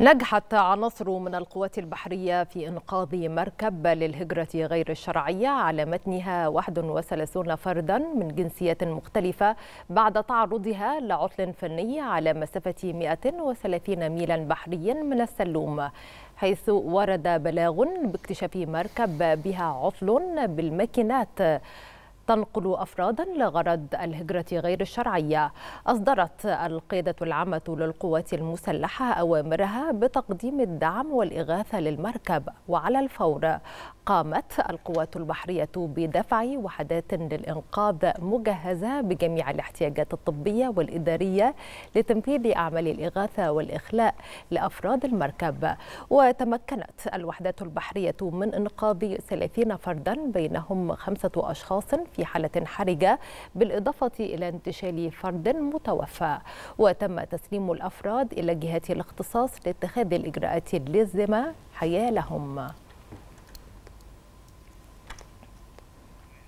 نجحت عناصر من القوات البحرية في إنقاذ مركب للهجرة غير الشرعية على متنها 31 فردا من جنسيات مختلفة بعد تعرضها لعطل فني على مسافة 130 ميلا بحريا من السلوم حيث ورد بلاغ باكتشاف مركب بها عطل بالماكينات تنقل أفرادا لغرض الهجرة غير الشرعية أصدرت القيادة العامة للقوات المسلحة أوامرها بتقديم الدعم والإغاثة للمركب وعلى الفور قامت القوات البحرية بدفع وحدات للإنقاذ مجهزة بجميع الاحتياجات الطبية والإدارية لتنفيذ أعمال الإغاثة والإخلاء لأفراد المركب وتمكنت الوحدات البحرية من إنقاذ 30 فردا بينهم خمسة أشخاص في حالة حرجة بالإضافة إلى انتشال فرد متوفى وتم تسليم الأفراد إلى جهات الاختصاص لاتخاذ الإجراءات اللازمة حيالهم